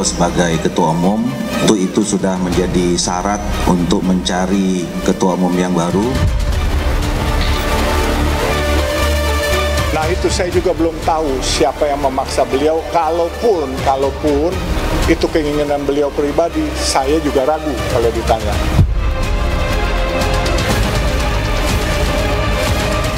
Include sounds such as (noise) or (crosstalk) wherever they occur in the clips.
Wiranto sebagai ketua umum itu itu sudah menjadi syarat untuk mencari ketua umum yang baru. Nah itu saya juga belum tahu siapa yang memaksa beliau. Kalaupun, kalaupun itu keinginan beliau pribadi, saya juga ragu kalau ditanya.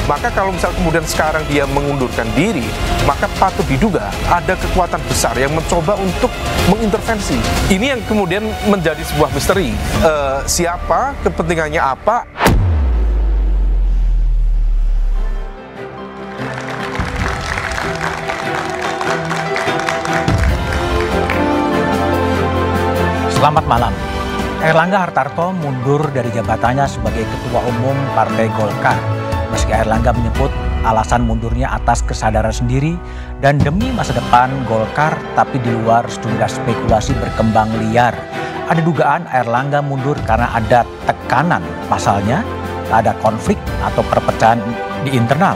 Maka kalau misal kemudian sekarang dia mengundurkan diri, maka patut diduga ada kekuatan besar yang mencoba untuk mengintervensi. Ini yang kemudian menjadi sebuah misteri. Uh, siapa, kepentingannya apa? Selamat malam. Erlangga Hartarto mundur dari jabatannya sebagai Ketua Umum Partai Golkar Meski Erlangga menyebut alasan mundurnya atas kesadaran sendiri dan demi masa depan Golkar tapi di luar sejumlah spekulasi berkembang liar. Ada dugaan Erlangga mundur karena ada tekanan pasalnya ada konflik atau perpecahan di internal.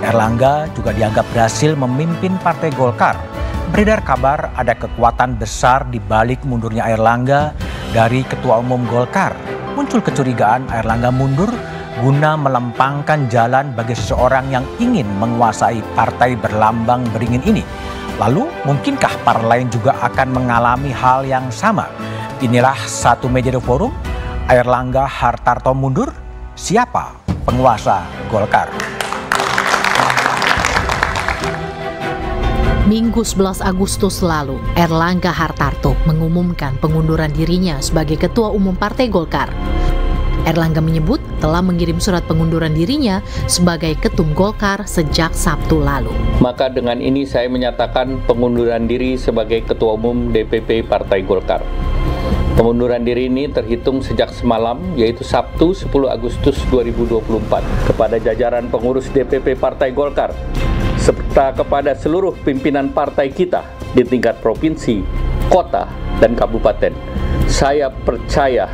Erlangga juga dianggap berhasil memimpin Partai Golkar. Beredar kabar ada kekuatan besar di balik mundurnya Erlangga dari Ketua Umum Golkar. Muncul kecurigaan Erlangga mundur guna melempangkan jalan bagi seseorang yang ingin menguasai partai berlambang beringin ini. Lalu, mungkinkah lain juga akan mengalami hal yang sama? Inilah satu meja di forum, Langga Hartarto mundur, siapa penguasa Golkar? Minggu 11 Agustus lalu, Erlangga Hartarto mengumumkan pengunduran dirinya sebagai Ketua Umum Partai Golkar. Erlangga menyebut telah mengirim surat pengunduran dirinya sebagai ketum Golkar sejak Sabtu lalu. Maka dengan ini saya menyatakan pengunduran diri sebagai Ketua Umum DPP Partai Golkar. Pengunduran diri ini terhitung sejak semalam, yaitu Sabtu 10 Agustus 2024, kepada jajaran pengurus DPP Partai Golkar, serta kepada seluruh pimpinan partai kita di tingkat provinsi, kota, dan kabupaten. Saya percaya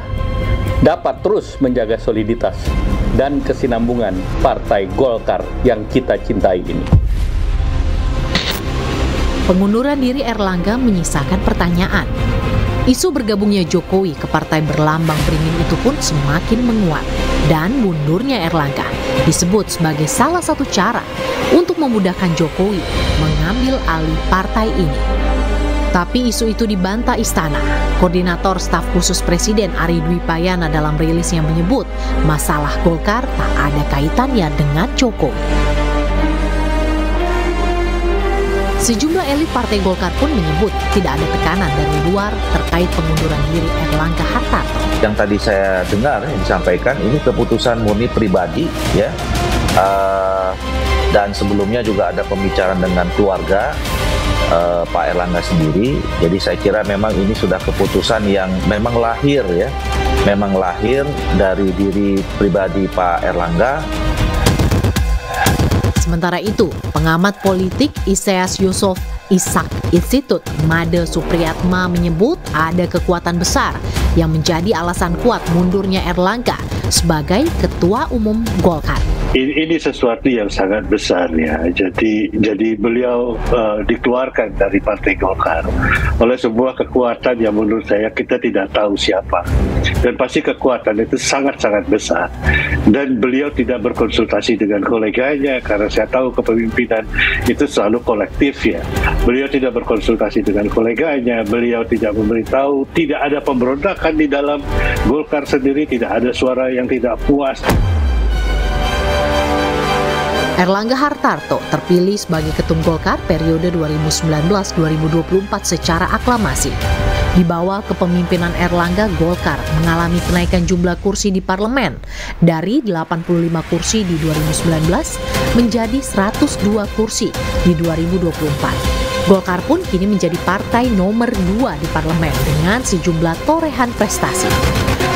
dapat terus menjaga soliditas dan kesinambungan Partai Golkar yang kita cintai ini. Pengunduran diri Erlangga menyisakan pertanyaan. Isu bergabungnya Jokowi ke partai berlambang beringin itu pun semakin menguat dan mundurnya Erlangga disebut sebagai salah satu cara untuk memudahkan Jokowi mengambil alih partai ini. Tapi isu itu dibantah istana. Koordinator staf khusus Presiden Ari Dwi Payana dalam rilisnya menyebut masalah Golkar tak ada kaitannya dengan Jokowi. Sejumlah elit Partai Golkar pun menyebut tidak ada tekanan dari luar terkait pengunduran diri Erlangga Hartarto. Yang tadi saya dengar yang disampaikan ini keputusan murni pribadi ya. Uh, dan sebelumnya juga ada pembicaraan dengan keluarga uh, Pak Erlangga sendiri. Jadi saya kira memang ini sudah keputusan yang memang lahir ya, memang lahir dari diri pribadi Pak Erlangga. Sementara itu, pengamat politik Iseas Yusuf Isak Institut Made Supriyatma menyebut ada kekuatan besar yang menjadi alasan kuat mundurnya Erlangga sebagai Ketua Umum Golkar ini, ini sesuatu yang sangat besar ya. Jadi jadi beliau uh, dikeluarkan dari Partai Golkar oleh sebuah kekuatan yang menurut saya kita tidak tahu siapa. Dan pasti kekuatan itu sangat-sangat besar. Dan beliau tidak berkonsultasi dengan koleganya karena saya tahu kepemimpinan itu selalu kolektif ya. Beliau tidak berkonsultasi dengan koleganya, beliau tidak memberitahu, tidak ada pemberontakan di dalam Golkar sendiri, tidak ada suara yang tidak puas. Erlangga Hartarto terpilih sebagai ketum Golkar periode 2019-2024 secara aklamasi. Di bawah kepemimpinan Erlangga, Golkar mengalami kenaikan jumlah kursi di parlemen dari 85 kursi di 2019 menjadi 102 kursi di 2024. Golkar pun kini menjadi partai nomor dua di parlemen dengan sejumlah torehan prestasi.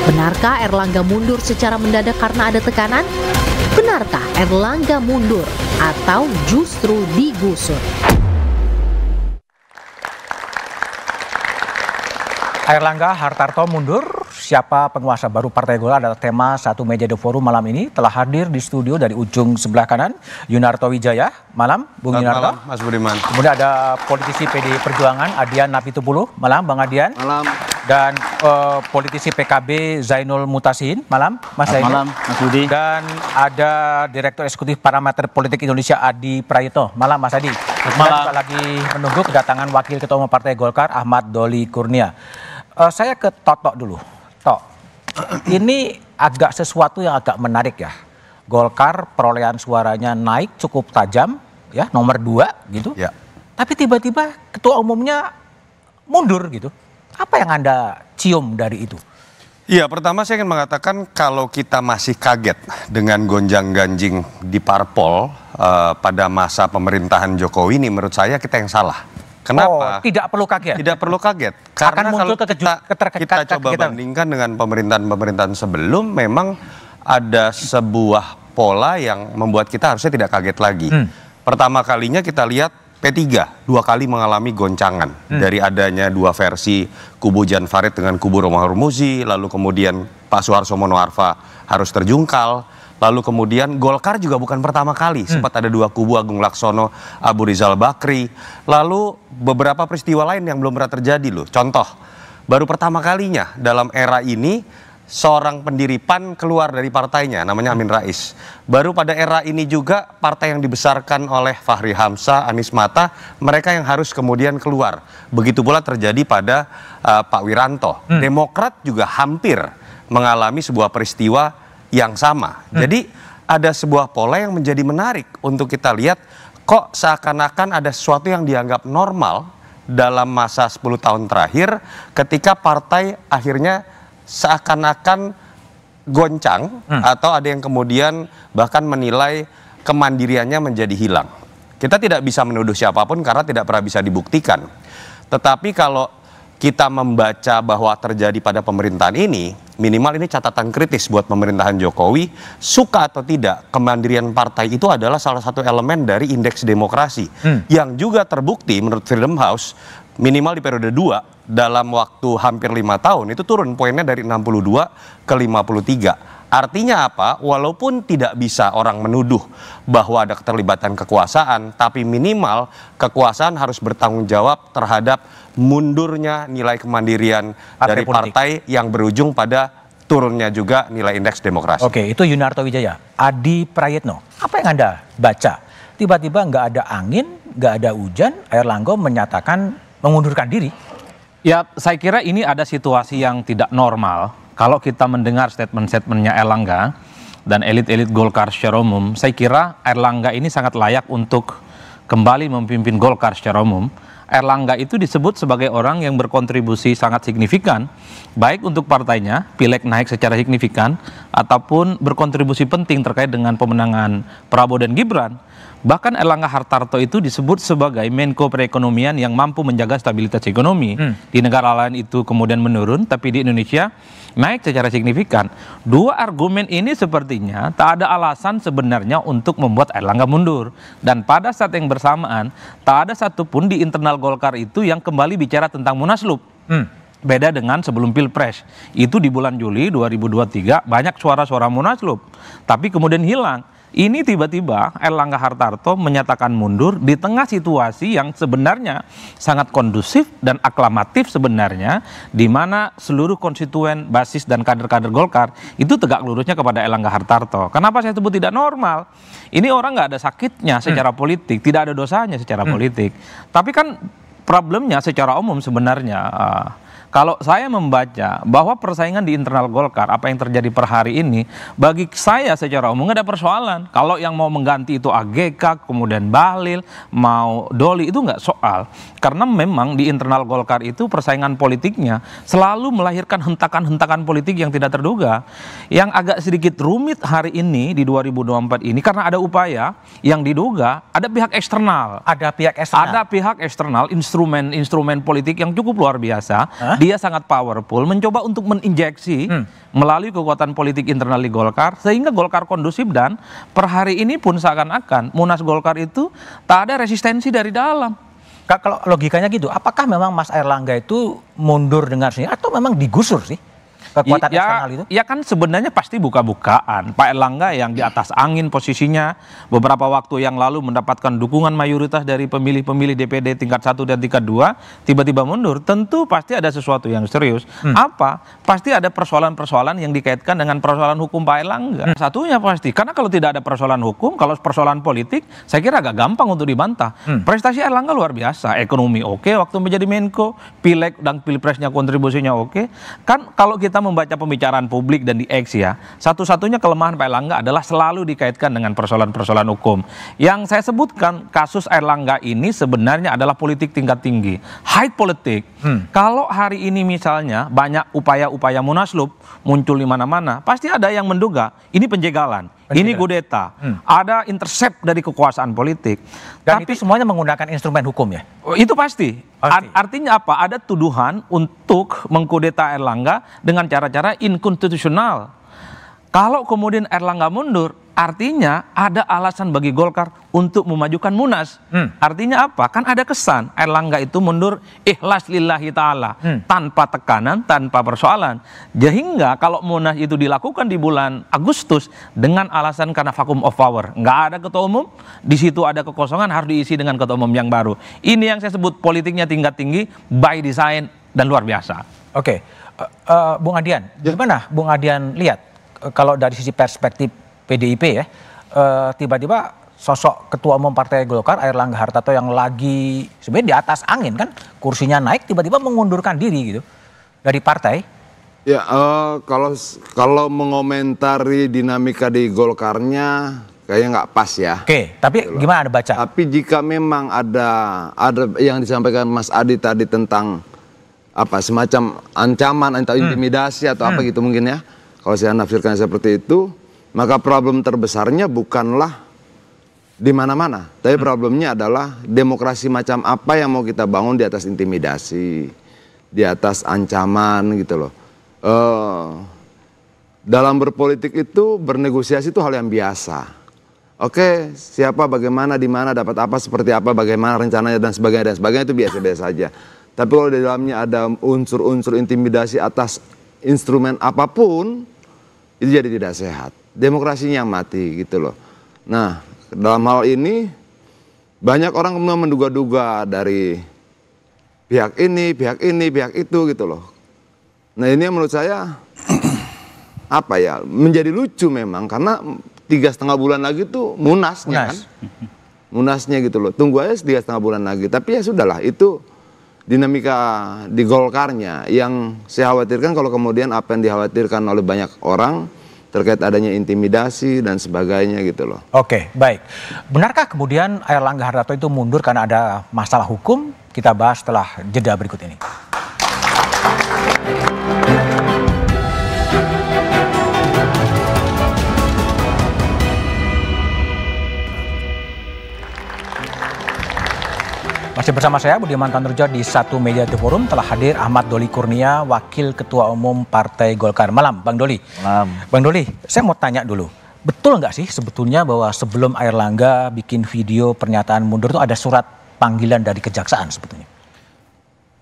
Benarkah Erlangga mundur secara mendadak karena ada tekanan? Benarkah Erlangga mundur atau justru digusur? Erlangga Hartarto mundur, siapa penguasa baru Partai Golkar adalah tema satu meja The Forum malam ini telah hadir di studio dari ujung sebelah kanan Yunarto Wijaya. Malam, Bung Selamat Yunarto. Malam, Mas Budiman. Kemudian ada politisi PD Perjuangan Adian Napitupulu. Malam, Bang Adian. Malam dan uh, politisi PKB Zainul Mutasin. Malam, Mas Zainul. Malam, Mas Budi. Dan ada Direktur Eksekutif Parameter Politik Indonesia Adi Prayito Malam, Mas Adi. Malam. Kita lagi menunggu kedatangan Wakil Ketua Umum Partai Golkar Ahmad Doli Kurnia. Uh, saya ke Toto dulu. Tok, (clears throat) ini agak sesuatu yang agak menarik ya. Golkar perolehan suaranya naik cukup tajam, ya nomor dua gitu. Ya. Tapi tiba-tiba ketua umumnya mundur gitu. Apa yang Anda cium dari itu? Iya, pertama saya ingin mengatakan kalau kita masih kaget dengan gonjang-ganjing di parpol uh, pada masa pemerintahan Jokowi ini, menurut saya kita yang salah. Kenapa? Oh, tidak perlu kaget. Tidak perlu kaget. Karena Akan muncul kalau kita, kita coba bandingkan dengan pemerintahan-pemerintahan sebelum, memang ada sebuah pola yang membuat kita harusnya tidak kaget lagi. Hmm. Pertama kalinya kita lihat P3 dua kali mengalami goncangan hmm. dari adanya dua versi kubu Jan Farid dengan kubu Romahur Muzi, lalu kemudian Pak Soeharto Mono Arfa harus terjungkal, lalu kemudian Golkar juga bukan pertama kali, hmm. sempat ada dua kubu Agung Laksono, Abu Rizal Bakri, lalu beberapa peristiwa lain yang belum pernah terjadi loh. Contoh, baru pertama kalinya dalam era ini seorang pendiri PAN keluar dari partainya, namanya Amin Rais. Baru pada era ini juga partai yang dibesarkan oleh Fahri Hamzah, Anies Mata, mereka yang harus kemudian keluar. Begitu pula terjadi pada uh, Pak Wiranto. Hmm. Demokrat juga hampir mengalami sebuah peristiwa yang sama. Hmm. Jadi ada sebuah pola yang menjadi menarik untuk kita lihat kok seakan-akan ada sesuatu yang dianggap normal dalam masa 10 tahun terakhir ketika partai akhirnya seakan-akan goncang hmm. atau ada yang kemudian bahkan menilai kemandiriannya menjadi hilang. Kita tidak bisa menuduh siapapun karena tidak pernah bisa dibuktikan. Tetapi kalau kita membaca bahwa terjadi pada pemerintahan ini, minimal ini catatan kritis buat pemerintahan Jokowi, suka atau tidak, kemandirian partai itu adalah salah satu elemen dari indeks demokrasi. Hmm. Yang juga terbukti menurut Freedom House minimal di periode 2 dalam waktu hampir lima tahun itu turun poinnya dari 62 ke 53. Artinya apa? Walaupun tidak bisa orang menuduh bahwa ada keterlibatan kekuasaan, tapi minimal kekuasaan harus bertanggung jawab terhadap mundurnya nilai kemandirian partai dari politik. partai yang berujung pada turunnya juga nilai indeks demokrasi. Oke, itu Yunarto Wijaya. Adi Prayetno, apa yang Anda baca? Tiba-tiba nggak ada angin, nggak ada hujan, Air Langgo menyatakan mengundurkan diri. Ya, saya kira ini ada situasi yang tidak normal. Kalau kita mendengar statement-statementnya Erlangga dan elit-elit Golkar secara umum, saya kira Erlangga ini sangat layak untuk kembali memimpin Golkar secara umum. Erlangga itu disebut sebagai orang yang berkontribusi sangat signifikan, baik untuk partainya, pilek naik secara signifikan, ataupun berkontribusi penting terkait dengan pemenangan Prabowo dan Gibran. Bahkan Erlangga Hartarto itu disebut sebagai Menko Perekonomian yang mampu menjaga stabilitas ekonomi. Hmm. Di negara lain itu kemudian menurun, tapi di Indonesia naik secara signifikan. Dua argumen ini sepertinya tak ada alasan sebenarnya untuk membuat Erlangga mundur. Dan pada saat yang bersamaan, tak ada satupun di internal Golkar itu yang kembali bicara tentang Munaslub. Hmm beda dengan sebelum Pilpres. Itu di bulan Juli 2023 banyak suara-suara Munaslub. tapi kemudian hilang. Ini tiba-tiba Erlangga Hartarto menyatakan mundur di tengah situasi yang sebenarnya sangat kondusif dan aklamatif sebenarnya di mana seluruh konstituen basis dan kader-kader Golkar itu tegak lurusnya kepada Erlangga Hartarto. Kenapa saya sebut tidak normal? Ini orang nggak ada sakitnya secara hmm. politik, tidak ada dosanya secara hmm. politik. Tapi kan problemnya secara umum sebenarnya uh, kalau saya membaca bahwa persaingan di internal Golkar, apa yang terjadi per hari ini, bagi saya secara umum ada persoalan. Kalau yang mau mengganti itu AGK, kemudian Bahlil, mau Doli itu nggak soal. Karena memang di internal Golkar itu persaingan politiknya selalu melahirkan hentakan-hentakan politik yang tidak terduga. Yang agak sedikit rumit hari ini di 2024 ini karena ada upaya yang diduga ada pihak eksternal. Ada pihak eksternal. Ada pihak eksternal instrumen-instrumen politik yang cukup luar biasa. Huh? dia sangat powerful mencoba untuk meninjeksi hmm. melalui kekuatan politik internal di Golkar sehingga Golkar kondusif dan per hari ini pun seakan-akan Munas Golkar itu tak ada resistensi dari dalam. Kalau logikanya gitu, apakah memang Mas Erlangga itu mundur dengan sendiri atau memang digusur sih? kekuatan ya, eksternal itu? Ya kan sebenarnya pasti buka-bukaan. Pak Erlangga yang di atas angin posisinya beberapa waktu yang lalu mendapatkan dukungan mayoritas dari pemilih-pemilih DPD tingkat 1 dan tingkat 2 tiba-tiba mundur. Tentu pasti ada sesuatu yang serius. Hmm. Apa? Pasti ada persoalan-persoalan yang dikaitkan dengan persoalan hukum Pak Erlangga. Hmm. Satunya pasti. Karena kalau tidak ada persoalan hukum, kalau persoalan politik, saya kira agak gampang untuk dibantah. Hmm. Prestasi Erlangga luar biasa. Ekonomi oke okay, waktu menjadi Menko, pilek dan Pilpresnya kontribusinya oke. Okay. Kan kalau kita kita membaca pembicaraan publik dan di X ya, satu-satunya kelemahan Pak Erlangga adalah selalu dikaitkan dengan persoalan-persoalan hukum. Yang saya sebutkan kasus Erlangga ini sebenarnya adalah politik tingkat tinggi, high politik. Hmm. Kalau hari ini misalnya banyak upaya-upaya munaslub muncul di mana-mana, pasti ada yang menduga ini penjegalan. ini kudeta, hmm. ada intercept dari kekuasaan politik. Dan Tapi itu semuanya menggunakan instrumen hukum ya? Oh, itu pasti Artinya apa? Ada tuduhan untuk mengkudeta Erlangga dengan cara-cara inkonstitusional kalau kemudian Erlangga mundur, artinya ada alasan bagi Golkar untuk memajukan Munas. Hmm. Artinya apa? Kan ada kesan Erlangga itu mundur ikhlas lillahi taala hmm. tanpa tekanan, tanpa persoalan. Sehingga kalau Munas itu dilakukan di bulan Agustus dengan alasan karena vakum of power, nggak ada ketua umum, di situ ada kekosongan harus diisi dengan ketua umum yang baru. Ini yang saya sebut politiknya tingkat tinggi by design dan luar biasa. Oke. Okay. Uh, eh, uh, eh, Bung Adian, ya. gimana Bung Adian lihat kalau dari sisi perspektif PDIP ya, eh, tiba-tiba sosok ketua umum Partai Golkar Air Langga Hartarto yang lagi sebenarnya di atas angin kan kursinya naik tiba-tiba mengundurkan diri gitu dari partai. Ya uh, kalau kalau mengomentari dinamika di Golkarnya kayaknya nggak pas ya. Oke, tapi gitu gimana ada baca? Tapi jika memang ada ada yang disampaikan Mas Adi tadi tentang apa semacam ancaman atau hmm. intimidasi hmm. atau hmm. apa gitu mungkin ya kalau saya nafsirkan seperti itu, maka problem terbesarnya bukanlah di mana-mana, tapi hmm. problemnya adalah demokrasi macam apa yang mau kita bangun di atas intimidasi, di atas ancaman gitu loh. Uh, dalam berpolitik itu bernegosiasi itu hal yang biasa. Oke, siapa, bagaimana, di mana, dapat apa, seperti apa, bagaimana rencananya dan sebagainya dan sebagainya itu biasa-biasa saja. Tapi kalau di dalamnya ada unsur-unsur intimidasi atas instrumen apapun, itu jadi tidak sehat. Demokrasinya mati gitu loh. Nah, dalam hal ini banyak orang kemudian menduga-duga dari pihak ini, pihak ini, pihak itu gitu loh. Nah, ini menurut saya (clears throat) apa ya menjadi lucu memang karena tiga setengah bulan lagi tuh munasnya kan. Munas. kan munasnya gitu loh tunggu aja tiga setengah bulan lagi tapi ya sudahlah itu dinamika di Golkarnya yang saya khawatirkan kalau kemudian apa yang dikhawatirkan oleh banyak orang terkait adanya intimidasi dan sebagainya gitu loh. Oke, baik. Benarkah kemudian Erlangga Hartarto itu mundur karena ada masalah hukum? Kita bahas setelah jeda berikut ini. Masih bersama saya Budiman Tanurjo di satu media di Forum telah hadir Ahmad Doli Kurnia, Wakil Ketua Umum Partai Golkar. Malam, Bang Doli. Malam. Bang Doli, saya mau tanya dulu. Betul nggak sih sebetulnya bahwa sebelum Air Langga bikin video pernyataan mundur itu ada surat panggilan dari kejaksaan sebetulnya?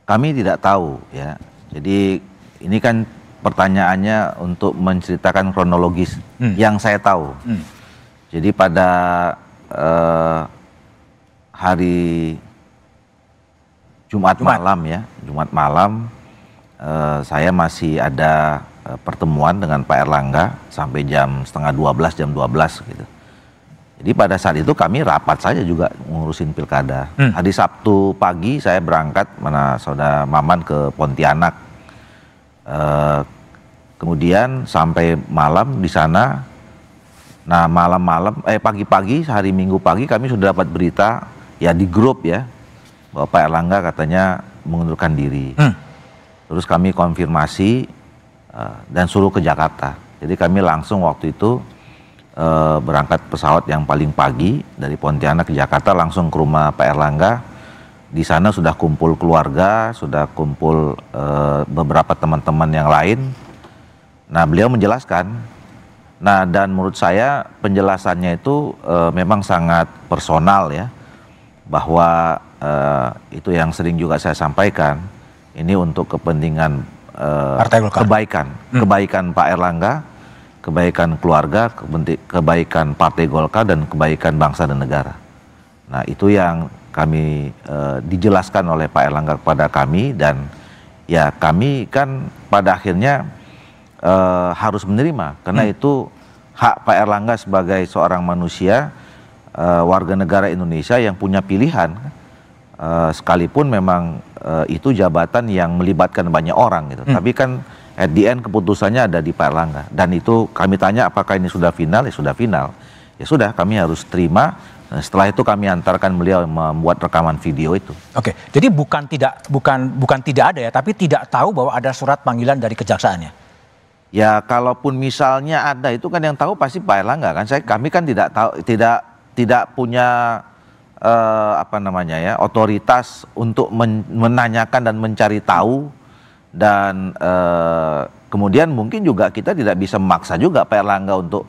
Kami tidak tahu ya. Jadi ini kan pertanyaannya untuk menceritakan kronologis hmm. yang saya tahu. Hmm. Jadi pada uh, hari Jumat, Jumat malam ya, Jumat malam uh, saya masih ada uh, pertemuan dengan Pak Erlangga sampai jam setengah 12, jam 12 gitu. Jadi pada saat itu kami rapat saja juga ngurusin pilkada. Hmm. Hari Sabtu pagi saya berangkat mana saudara Maman ke Pontianak. Uh, kemudian sampai malam di sana. Nah malam-malam, eh pagi-pagi, hari Minggu pagi kami sudah dapat berita ya di grup ya bahwa Pak Erlangga katanya mengundurkan diri. Hmm. Terus kami konfirmasi uh, dan suruh ke Jakarta. Jadi kami langsung waktu itu uh, berangkat pesawat yang paling pagi dari Pontianak ke Jakarta langsung ke rumah Pak Erlangga. Di sana sudah kumpul keluarga, sudah kumpul uh, beberapa teman-teman yang lain. Nah, beliau menjelaskan. Nah, dan menurut saya penjelasannya itu uh, memang sangat personal ya bahwa uh, itu yang sering juga saya sampaikan ini untuk kepentingan uh, kebaikan hmm. kebaikan Pak Erlangga kebaikan keluarga kebaikan Partai Golkar dan kebaikan bangsa dan negara nah itu yang kami uh, dijelaskan oleh Pak Erlangga kepada kami dan ya kami kan pada akhirnya uh, harus menerima karena hmm. itu hak Pak Erlangga sebagai seorang manusia uh, warga negara Indonesia yang punya pilihan uh, sekalipun memang uh, itu jabatan yang melibatkan banyak orang gitu hmm. tapi kan at the end keputusannya ada di Pak Erlangga dan itu kami tanya apakah ini sudah final ya sudah final ya sudah kami harus terima setelah itu kami antarkan beliau membuat rekaman video itu. Oke, jadi bukan tidak bukan bukan tidak ada ya, tapi tidak tahu bahwa ada surat panggilan dari kejaksaannya. Ya, kalaupun misalnya ada itu kan yang tahu pasti Pak Erlangga kan. Saya kami kan tidak tahu tidak tidak punya eh, apa namanya ya otoritas untuk men menanyakan dan mencari tahu dan eh, kemudian mungkin juga kita tidak bisa memaksa juga Pak Erlangga untuk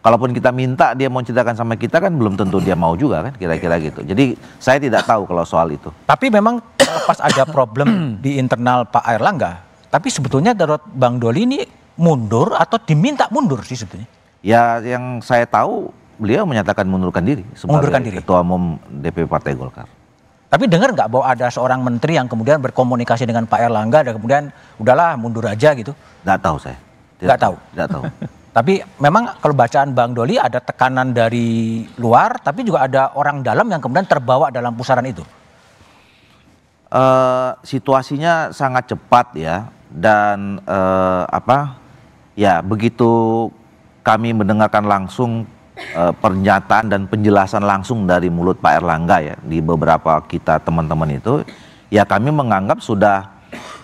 kalaupun kita minta dia mau ceritakan sama kita kan belum tentu dia mau juga kan kira-kira iya. gitu. Jadi saya tidak tahu kalau soal itu. Tapi memang eh, pas ada problem (clears throat) di internal Pak Erlangga, tapi sebetulnya darurat Bang Doli ini mundur atau diminta mundur sih sebetulnya? Ya yang saya tahu beliau menyatakan mundurkan diri sebagai mundurkan diri. ketua umum DPP Partai Golkar. Tapi dengar nggak bahwa ada seorang menteri yang kemudian berkomunikasi dengan Pak Erlangga dan kemudian udahlah mundur aja gitu? Nggak tahu saya. Nggak tahu. Nggak tahu. (laughs) tapi memang kalau bacaan Bang Doli ada tekanan dari luar, tapi juga ada orang dalam yang kemudian terbawa dalam pusaran itu. Uh, situasinya sangat cepat ya dan uh, apa ya begitu kami mendengarkan langsung uh, pernyataan dan penjelasan langsung dari mulut Pak Erlangga ya di beberapa kita teman-teman itu ya kami menganggap sudah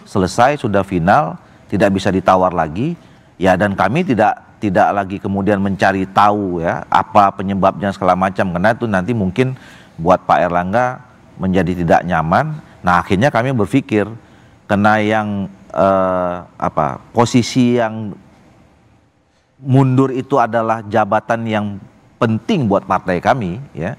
selesai sudah final tidak bisa ditawar lagi ya dan kami tidak tidak lagi kemudian mencari tahu ya apa penyebabnya segala macam karena itu nanti mungkin buat Pak Erlangga menjadi tidak nyaman nah akhirnya kami berpikir kena yang eh, apa posisi yang mundur itu adalah jabatan yang penting buat partai kami ya.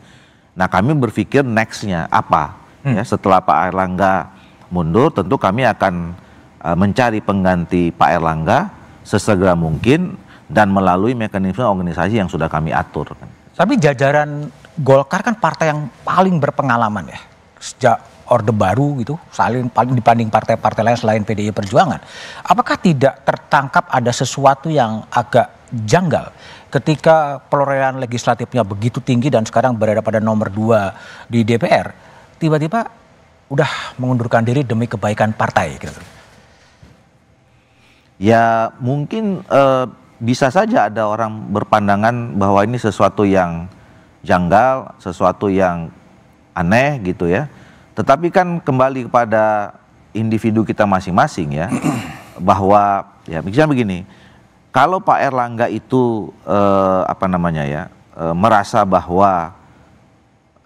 Nah kami berpikir nextnya apa hmm. ya setelah Pak Erlangga mundur tentu kami akan uh, mencari pengganti Pak Erlangga sesegera mungkin dan melalui mekanisme organisasi yang sudah kami atur. Tapi jajaran Golkar kan partai yang paling berpengalaman ya sejak Orde Baru gitu, saling paling dibanding partai-partai lain selain PDI Perjuangan. Apakah tidak tertangkap ada sesuatu yang agak janggal ketika perolehan legislatifnya begitu tinggi dan sekarang berada pada nomor dua di DPR, tiba-tiba udah mengundurkan diri demi kebaikan partai gitu. Ya mungkin uh, bisa saja ada orang berpandangan bahwa ini sesuatu yang janggal, sesuatu yang aneh gitu ya. Tetapi kan kembali kepada individu kita masing-masing ya, (clears throat) bahwa ya misalnya begini, kalau Pak Erlangga itu eh, apa namanya ya eh, merasa bahwa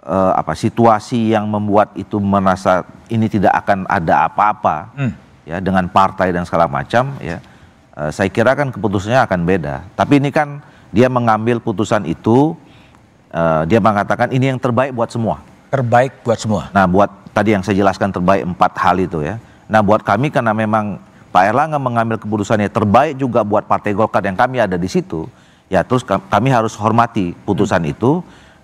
eh, apa situasi yang membuat itu merasa ini tidak akan ada apa-apa hmm. ya dengan partai dan segala macam ya, eh, saya kira kan keputusannya akan beda. Tapi ini kan dia mengambil putusan itu, eh, dia mengatakan ini yang terbaik buat semua terbaik buat semua. Nah, buat tadi yang saya jelaskan terbaik empat hal itu ya. Nah buat kami karena memang Pak Erlangga mengambil keputusannya terbaik juga buat Partai Golkar yang kami ada di situ, ya terus kami harus hormati putusan hmm. itu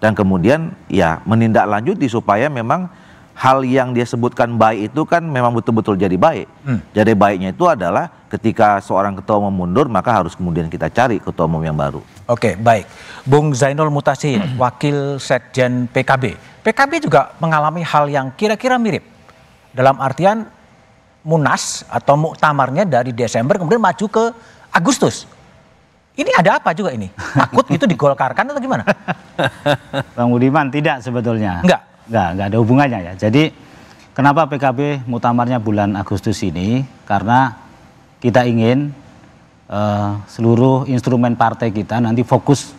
dan kemudian ya menindaklanjuti supaya memang hal yang dia sebutkan baik itu kan memang betul-betul jadi baik. Hmm. Jadi baiknya itu adalah ketika seorang ketua umum mundur maka harus kemudian kita cari ketua umum yang baru. Oke, baik. Bung Zainul Mutasi, hmm. (clears throat) Wakil Sekjen PKB. PKB juga mengalami hal yang kira-kira mirip. Dalam artian munas atau muktamarnya dari Desember kemudian maju ke Agustus. Ini ada apa juga ini? Takut itu digolkarkan atau gimana? (laughs) Bang Budiman tidak sebetulnya. Enggak. Enggak, enggak ada hubungannya ya. Jadi kenapa PKB muktamarnya bulan Agustus ini? Karena kita ingin uh, seluruh instrumen partai kita nanti fokus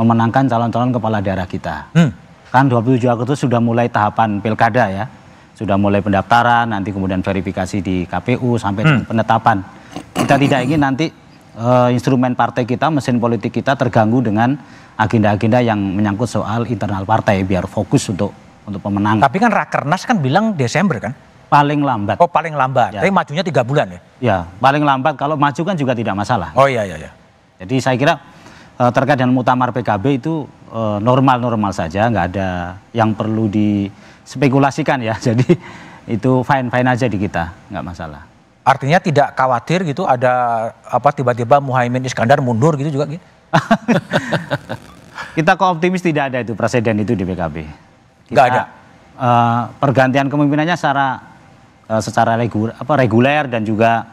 memenangkan calon-calon kepala daerah kita. Hmm kan 27 Agustus sudah mulai tahapan pilkada ya. Sudah mulai pendaftaran, nanti kemudian verifikasi di KPU sampai hmm. penetapan. Kita tidak ingin nanti uh, instrumen partai kita, mesin politik kita terganggu dengan agenda-agenda yang menyangkut soal internal partai biar fokus untuk untuk pemenangan. Tapi kan Rakernas kan bilang Desember kan? Paling lambat. Oh paling lambat. Ya. Tapi majunya tiga bulan ya? Ya paling lambat. Kalau maju kan juga tidak masalah. Oh iya iya. iya. Jadi saya kira Eh, terkait dengan mutamar PKB itu eh, normal-normal saja, nggak ada yang perlu dispekulasikan ya. (laughs) Jadi itu fine-fine aja di kita, nggak masalah. Artinya tidak khawatir gitu ada apa tiba-tiba Muhaimin Iskandar mundur gitu juga gitu. (laughs) kita kok optimis tidak ada itu presiden itu di PKB. Enggak ada. Uh, pergantian kepemimpinannya secara uh, secara regu, apa, reguler dan juga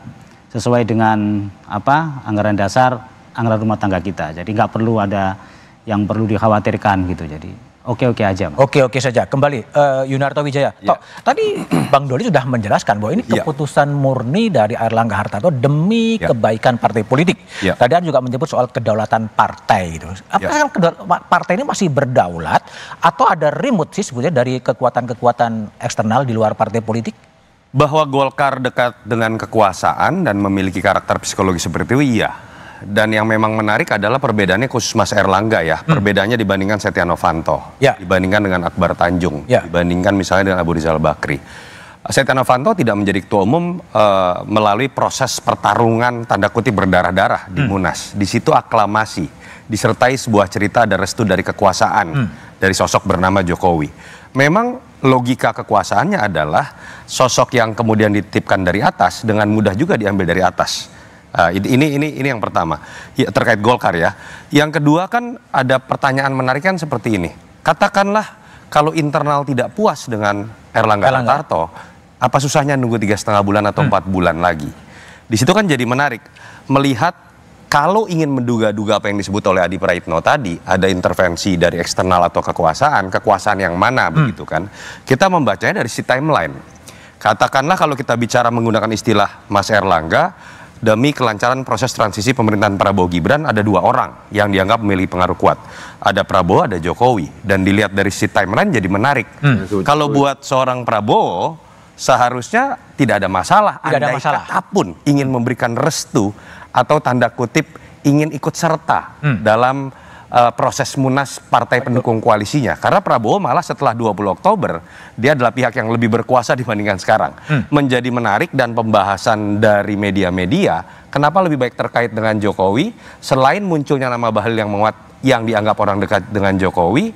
sesuai dengan apa anggaran dasar anggaran rumah tangga kita. Jadi nggak perlu ada yang perlu dikhawatirkan gitu. Jadi oke-oke aja. Oke-oke saja. Kembali uh, Yunarto Wijaya. Ya. Tok, tadi Bang Doli sudah menjelaskan bahwa ini ya. keputusan ya. murni dari Erlangga Hartarto demi ya. kebaikan partai politik. Ya. Tadi Anda juga menyebut soal kedaulatan partai gitu. Apakah ya. partai ini masih berdaulat atau ada remote sih sebetulnya dari kekuatan-kekuatan eksternal di luar partai politik? Bahwa Golkar dekat dengan kekuasaan dan memiliki karakter psikologi seperti itu, iya dan yang memang menarik adalah perbedaannya khusus Mas Erlangga ya. Hmm. Perbedaannya dibandingkan Setia Novanto, ya. dibandingkan dengan Akbar Tanjung, ya. dibandingkan misalnya dengan Abu Rizal Bakri. Setia Novanto tidak menjadi ketua umum uh, melalui proses pertarungan tanda kutip berdarah-darah di hmm. Munas. Di situ aklamasi disertai sebuah cerita ada restu dari kekuasaan hmm. dari sosok bernama Jokowi. Memang logika kekuasaannya adalah sosok yang kemudian dititipkan dari atas dengan mudah juga diambil dari atas Uh, ini ini ini yang pertama ya, terkait Golkar ya. Yang kedua kan ada pertanyaan menarik kan seperti ini. Katakanlah kalau internal tidak puas dengan Erlangga, Hartarto, apa susahnya nunggu tiga setengah bulan atau hmm. empat hmm. bulan lagi? Di situ kan jadi menarik melihat kalau ingin menduga-duga apa yang disebut oleh Adi Praitno tadi, ada intervensi dari eksternal atau kekuasaan, kekuasaan yang mana hmm. begitu kan? Kita membacanya dari si timeline. Katakanlah kalau kita bicara menggunakan istilah Mas Erlangga, demi kelancaran proses transisi pemerintahan Prabowo Gibran ada dua orang yang dianggap memiliki pengaruh kuat. Ada Prabowo, ada Jokowi. Dan dilihat dari si timeline jadi menarik. Hmm. Kalau buat seorang Prabowo, seharusnya tidak ada masalah. Tidak ada masalah. Apapun ingin memberikan restu atau tanda kutip ingin ikut serta hmm. dalam uh, proses munas partai pendukung koalisinya. Karena Prabowo malah setelah 20 Oktober dia adalah pihak yang lebih berkuasa dibandingkan sekarang. Hmm. Menjadi menarik dan pembahasan dari media-media kenapa lebih baik terkait dengan Jokowi selain munculnya nama Bahlil yang menguat yang dianggap orang dekat dengan Jokowi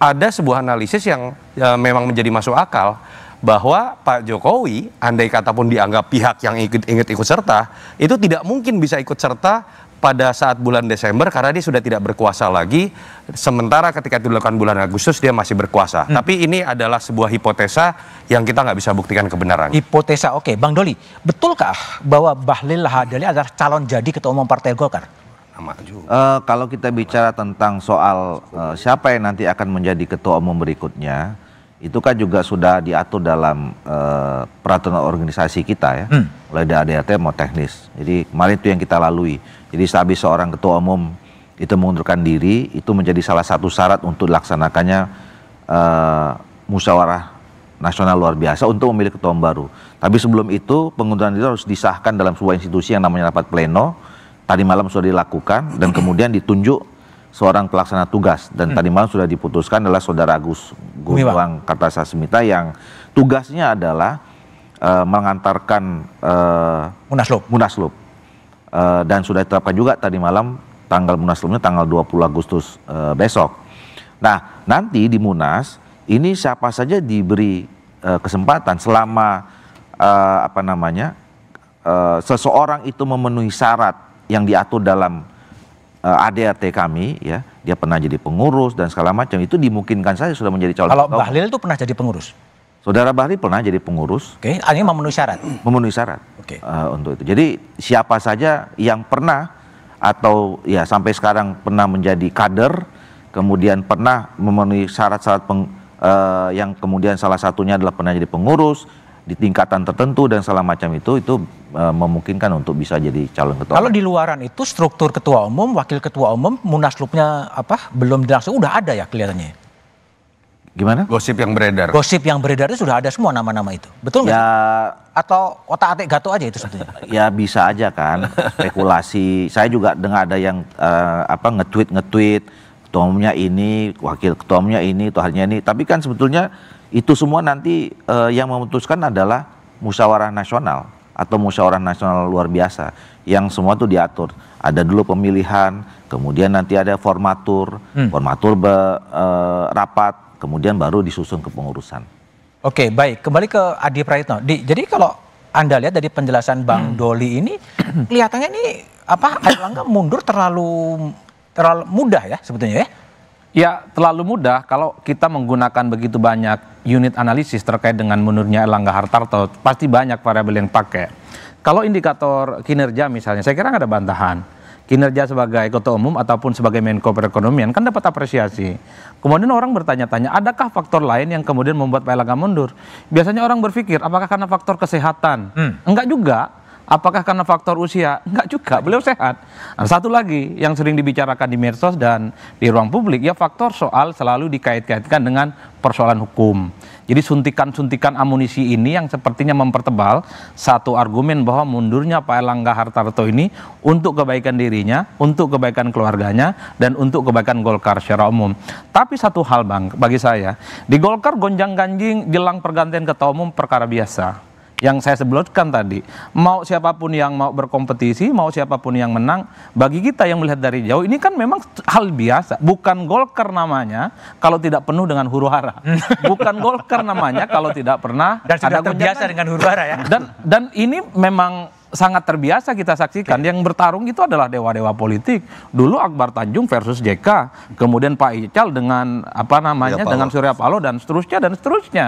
ada sebuah analisis yang uh, memang menjadi masuk akal bahwa Pak Jokowi, andai kata pun dianggap pihak yang ikut, ikut ikut serta, itu tidak mungkin bisa ikut serta pada saat bulan Desember karena dia sudah tidak berkuasa lagi. Sementara ketika itu dilakukan bulan Agustus dia masih berkuasa. Hmm. Tapi ini adalah sebuah hipotesa yang kita nggak bisa buktikan kebenaran. Hipotesa, oke, okay. Bang Doli, betulkah bahwa Bahlil Lahadali adalah calon jadi ketua umum Partai Golkar? Uh, kalau kita bicara tentang soal uh, siapa yang nanti akan menjadi ketua umum berikutnya, itu kan juga sudah diatur dalam uh, peraturan organisasi kita ya, hmm. mulai dari ADAT mau teknis. Jadi kemarin itu yang kita lalui. Jadi sehabis seorang ketua umum itu mengundurkan diri, itu menjadi salah satu syarat untuk dilaksanakannya uh, musyawarah nasional luar biasa untuk memilih ketua umum baru. Tapi sebelum itu pengunduran diri harus disahkan dalam sebuah institusi yang namanya rapat pleno. Tadi malam sudah dilakukan dan kemudian ditunjuk seorang pelaksana tugas dan hmm. tadi malam sudah diputuskan adalah saudara Agus Gunawan Kartasasmita yang tugasnya adalah uh, mengantarkan uh, Munaslup. Munaslup. Uh, dan sudah diterapkan juga tadi malam tanggal Munaslupnya tanggal 20 Agustus uh, besok. Nah, nanti di Munas ini siapa saja diberi uh, kesempatan selama uh, apa namanya? Uh, seseorang itu memenuhi syarat yang diatur dalam uh, eh, ADRT kami ya, dia pernah jadi pengurus dan segala macam itu dimungkinkan saja sudah menjadi calon. Kalau ketua. Bahlil itu pernah jadi pengurus. Saudara Bahlil pernah jadi pengurus. Oke, okay. ini memenuhi syarat. Memenuhi syarat. Oke. Okay. Uh, eh, untuk itu. Jadi siapa saja yang pernah atau ya sampai sekarang pernah menjadi kader, kemudian pernah memenuhi syarat-syarat peng, uh, yang kemudian salah satunya adalah pernah jadi pengurus, di tingkatan tertentu dan segala macam itu itu e, memungkinkan untuk bisa jadi calon ketua. Kalau di luaran itu struktur ketua umum, wakil ketua umum, munaslupnya apa belum dilangsung udah ada ya kelihatannya. Ya? Gimana? Gosip yang beredar. Gosip yang beredar itu sudah ada semua nama-nama itu. Betul nggak? Ya atau otak-atik gato aja itu sebetulnya. (laughs) ya bisa aja kan spekulasi. Saya juga dengar ada yang uh, apa nge-tweet nge-tweet ketua umumnya ini, wakil ketua umumnya ini, hanya ini. Tapi kan sebetulnya itu semua nanti uh, yang memutuskan adalah musyawarah nasional atau musyawarah nasional luar biasa yang semua itu diatur. Ada dulu pemilihan, kemudian nanti ada formatur, hmm. formatur be, uh, rapat, kemudian baru disusun ke pengurusan Oke, baik. Kembali ke Adi Prayitno Di, jadi kalau anda lihat dari penjelasan Bang hmm. Doli ini kelihatannya ini apa Erlangga mundur terlalu terlalu mudah ya sebetulnya ya. Ya, terlalu mudah kalau kita menggunakan begitu banyak unit analisis terkait dengan menurutnya Erlangga Hartarto, pasti banyak variabel yang pakai. Kalau indikator kinerja misalnya, saya kira nggak ada bantahan. Kinerja sebagai ketua umum ataupun sebagai Menko Perekonomian kan dapat apresiasi. Kemudian orang bertanya-tanya, adakah faktor lain yang kemudian membuat Pak Erlangga mundur? Biasanya orang berpikir, apakah karena faktor kesehatan? Hmm. Enggak juga Apakah karena faktor usia? Enggak juga, beliau sehat. Nah, satu lagi yang sering dibicarakan di medsos dan di ruang publik ya faktor soal selalu dikait-kaitkan dengan persoalan hukum. Jadi suntikan-suntikan amunisi ini yang sepertinya mempertebal satu argumen bahwa mundurnya Pak Erlangga Hartarto ini untuk kebaikan dirinya, untuk kebaikan keluarganya, dan untuk kebaikan Golkar secara umum. Tapi satu hal bang, bagi saya, di Golkar gonjang-ganjing jelang pergantian ketua umum perkara biasa yang saya sebutkan tadi. Mau siapapun yang mau berkompetisi, mau siapapun yang menang, bagi kita yang melihat dari jauh ini kan memang hal biasa. Bukan Golkar namanya kalau tidak penuh dengan huru hara. Hmm. (laughs) Bukan Golkar namanya kalau tidak pernah dan sudah ada terbiasa dengan huru hara ya. Dan dan ini memang sangat terbiasa kita saksikan iya. yang bertarung itu adalah dewa-dewa politik. Dulu Akbar Tanjung versus JK, kemudian Pak Ical dengan apa namanya Surya dengan Surya Paloh dan seterusnya dan seterusnya.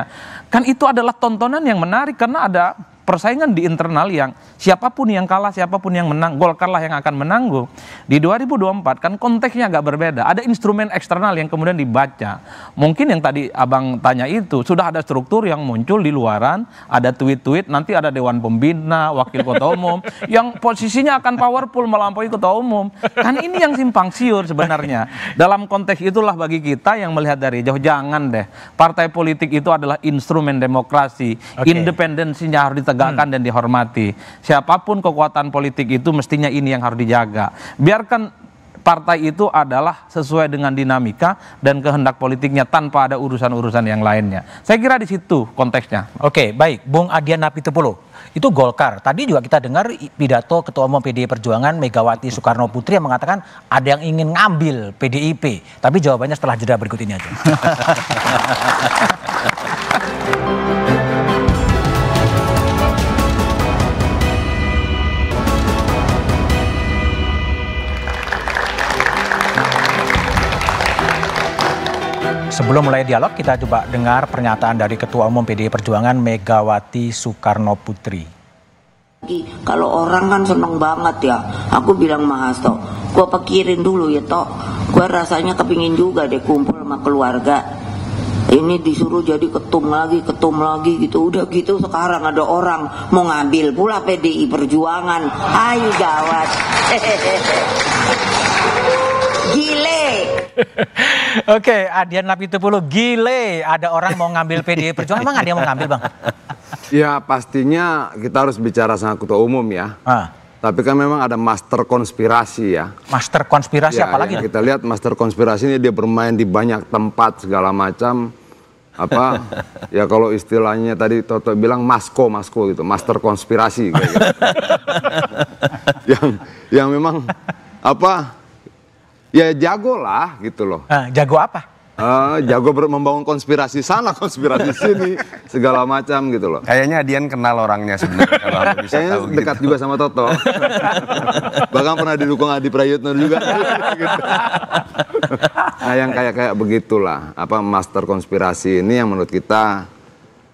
Kan itu adalah tontonan yang menarik karena ada persaingan di internal yang siapapun yang kalah, siapapun yang menang, Golkar lah yang akan menanggung. Di 2024 kan konteksnya agak berbeda. Ada instrumen eksternal yang kemudian dibaca. Mungkin yang tadi Abang tanya itu sudah ada struktur yang muncul di luaran, ada tweet-tweet, nanti ada dewan pembina, wakil ketua umum (laughs) yang posisinya akan powerful melampaui ketua umum. Kan ini yang simpang siur sebenarnya. Dalam konteks itulah bagi kita yang melihat dari jauh jangan deh. Partai politik itu adalah instrumen demokrasi. Okay. Independensinya harus ditegakkan hmm. dan dihormati. Siapapun kekuatan politik itu mestinya ini yang harus dijaga. Biarkan partai itu adalah sesuai dengan dinamika dan kehendak politiknya tanpa ada urusan-urusan yang lainnya. Saya kira di situ konteksnya. Oke, baik. Bung Adian Napitupulu, itu Golkar. Tadi juga kita dengar pidato Ketua Umum PDI Perjuangan Megawati Soekarno Putri yang mengatakan ada yang ingin ngambil PDIP. Tapi jawabannya setelah jeda berikut ini aja. (laughs) Sebelum mulai dialog, kita coba dengar pernyataan dari Ketua Umum PDI Perjuangan Megawati Soekarno Putri. Kalau orang kan seneng banget ya, aku bilang Mahasto, gua pikirin dulu ya toh, gue rasanya kepingin juga deh kumpul sama keluarga. Ini disuruh jadi ketum lagi, ketum lagi gitu. Udah gitu sekarang ada orang mau ngambil pula PDI Perjuangan. Ayo gawat. (laughs) Gile, (laughs) Oke, Adian Lapitupulu, gile ada orang mau ngambil PDI Perjuangan, emang ada yang mau ngambil Bang? Ya pastinya kita harus bicara sama ketua umum ya. Ah. Tapi kan memang ada master konspirasi ya. Master konspirasi ya, apalagi? Ya, kita lihat master konspirasi ini dia bermain di banyak tempat segala macam. Apa (laughs) ya kalau istilahnya tadi Toto bilang masko masko gitu, master konspirasi. Gitu. (laughs) yang yang memang apa ya jago lah gitu loh. Uh, jago apa? Uh, jago membangun konspirasi sana, konspirasi sini, segala macam gitu loh. Kayaknya Adian kenal orangnya sebenarnya Kayaknya tahu gitu. dekat juga sama Toto. Bahkan pernah didukung Adi Prayutno juga. Nah yang kayak kayak begitulah, apa master konspirasi ini yang menurut kita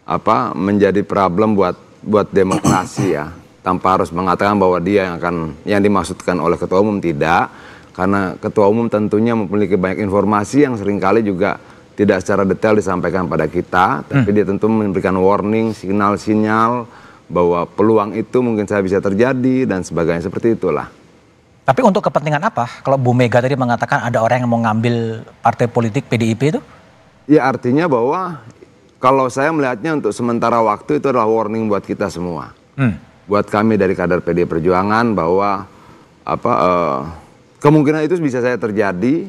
apa menjadi problem buat buat demokrasi ya. Tanpa harus mengatakan bahwa dia yang akan yang dimaksudkan oleh ketua umum tidak karena ketua umum tentunya memiliki banyak informasi yang seringkali juga tidak secara detail disampaikan pada kita, hmm. tapi hmm. dia tentu memberikan warning, sinyal-sinyal bahwa peluang itu mungkin saya bisa terjadi dan sebagainya seperti itulah. Tapi untuk kepentingan apa? Kalau Bu Mega tadi mengatakan ada orang yang mau ngambil partai politik PDIP itu? Ya artinya bahwa kalau saya melihatnya untuk sementara waktu itu adalah warning buat kita semua. Hmm. Buat kami dari kader PD Perjuangan bahwa apa uh, Kemungkinan itu bisa saya terjadi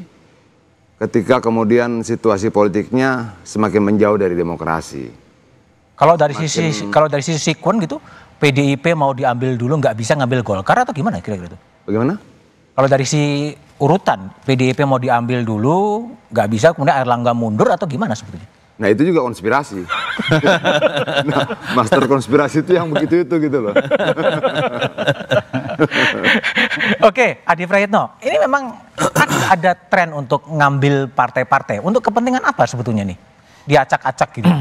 ketika kemudian situasi politiknya semakin menjauh dari demokrasi. Kalau dari Makin... sisi kalau dari sisi sekuen gitu, PDIP mau diambil dulu nggak bisa ngambil Golkar atau gimana kira-kira itu? Bagaimana? Kalau dari si urutan PDIP mau diambil dulu nggak bisa kemudian Erlangga mundur atau gimana sebetulnya? Nah itu juga konspirasi. (laughs) nah, master konspirasi itu yang begitu itu gitu loh. (laughs) (laughs) Oke, Adi Prayitno, ini memang kan ada tren untuk ngambil partai-partai. Untuk kepentingan apa sebetulnya nih? Diacak-acak gitu. (clears throat)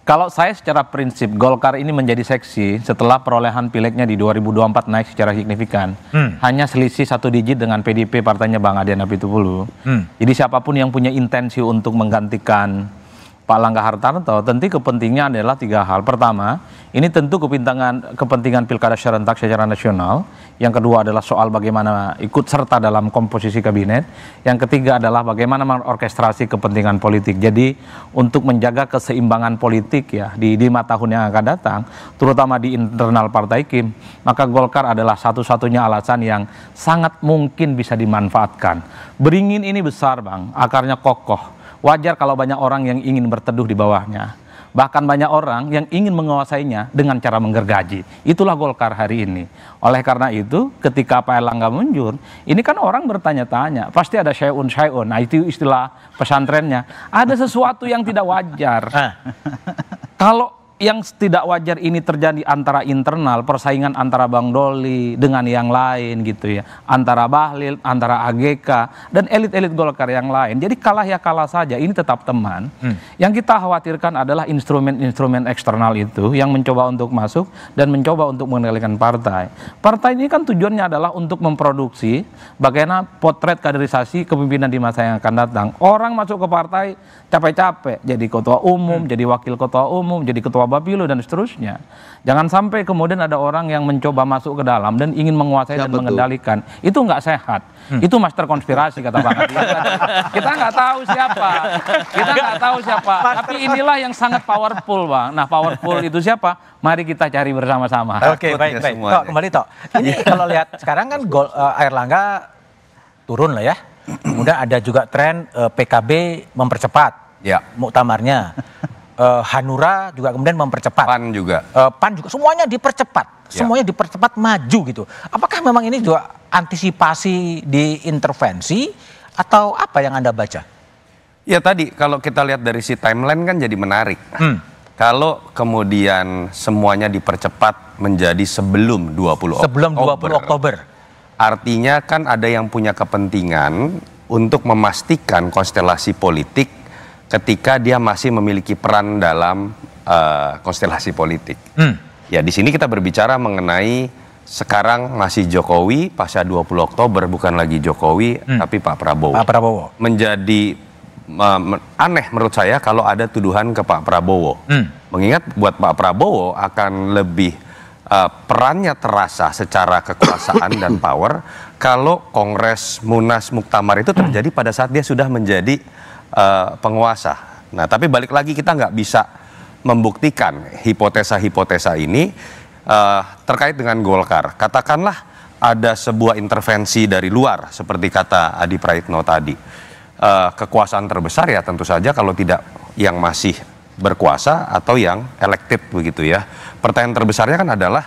Kalau saya secara prinsip Golkar ini menjadi seksi setelah perolehan pileknya di 2024 naik secara signifikan. Hmm. Hanya selisih satu digit dengan PDP partainya Bang Adian Apitupulu. Hmm. Jadi siapapun yang punya intensi untuk menggantikan Pak Langga Hartarto, tentu kepentingnya adalah tiga hal. Pertama, ini tentu kepentingan kepentingan pilkada serentak secara nasional. Yang kedua adalah soal bagaimana ikut serta dalam komposisi kabinet. Yang ketiga adalah bagaimana mengorkestrasi kepentingan politik. Jadi untuk menjaga keseimbangan politik ya di lima tahun yang akan datang, terutama di internal Partai Kim, maka Golkar adalah satu-satunya alasan yang sangat mungkin bisa dimanfaatkan. Beringin ini besar bang, akarnya kokoh Wajar kalau banyak orang yang ingin berteduh di bawahnya. Bahkan banyak orang yang ingin menguasainya dengan cara menggergaji. Itulah Golkar hari ini. Oleh karena itu, ketika Pak Erlangga muncul, ini kan orang bertanya-tanya. Pasti ada syai'un syai'un. Nah itu istilah pesantrennya. Ada sesuatu yang tidak wajar. Ah. Kalau yang tidak wajar ini terjadi antara internal persaingan antara Bang Doli dengan yang lain gitu ya antara Bahlil antara AGK dan elit-elit Golkar yang lain jadi kalah ya kalah saja ini tetap teman hmm. yang kita khawatirkan adalah instrumen-instrumen eksternal itu yang mencoba untuk masuk dan mencoba untuk mengendalikan partai partai ini kan tujuannya adalah untuk memproduksi bagaimana potret kaderisasi kepemimpinan di masa yang akan datang orang masuk ke partai capek-capek jadi ketua umum hmm. jadi wakil ketua umum jadi ketua Babilo dan seterusnya. Jangan sampai kemudian ada orang yang mencoba masuk ke dalam dan ingin menguasai ya, dan betul. mengendalikan. Itu nggak sehat. Hmm. Itu master konspirasi kata Pak (laughs) Kita nggak tahu siapa. Kita nggak tahu siapa. Tapi inilah yang sangat powerful, Bang. Nah, powerful itu siapa? Mari kita cari bersama-sama. Oke, okay, baik, baik. Tok, kembali Tok. Ini (laughs) kalau lihat sekarang kan gol uh, Langga turun lah ya. Kemudian ada juga tren uh, eh, PKB mempercepat ya. muktamarnya uh, Hanura juga kemudian mempercepat. Pan juga. Uh, Pan juga semuanya dipercepat, ya. semuanya dipercepat maju gitu. Apakah memang ini juga antisipasi di intervensi atau apa yang Anda baca? Ya tadi kalau kita lihat dari si timeline kan jadi menarik. Hmm. Kalau kemudian semuanya dipercepat menjadi sebelum 20 sebelum Oktober. Sebelum 20 Oktober. Artinya kan ada yang punya kepentingan untuk memastikan konstelasi politik ketika dia masih memiliki peran dalam uh, konstelasi politik. Hmm. Ya di sini kita berbicara mengenai sekarang masih Jokowi pasca 20 Oktober bukan lagi Jokowi hmm. tapi Pak Prabowo. Pak Prabowo. Menjadi uh, aneh menurut saya kalau ada tuduhan ke Pak Prabowo. Hmm. Mengingat buat Pak Prabowo akan lebih uh, perannya terasa secara kekuasaan dan power kalau Kongres Munas Muktamar itu terjadi pada saat dia sudah menjadi uh, penguasa. Nah, tapi balik lagi kita nggak bisa membuktikan hipotesa-hipotesa ini uh, terkait dengan Golkar. Katakanlah ada sebuah intervensi dari luar, seperti kata Adi Praitno tadi. Uh, kekuasaan terbesar ya tentu saja kalau tidak yang masih berkuasa atau yang elektif begitu ya. Pertanyaan terbesarnya kan adalah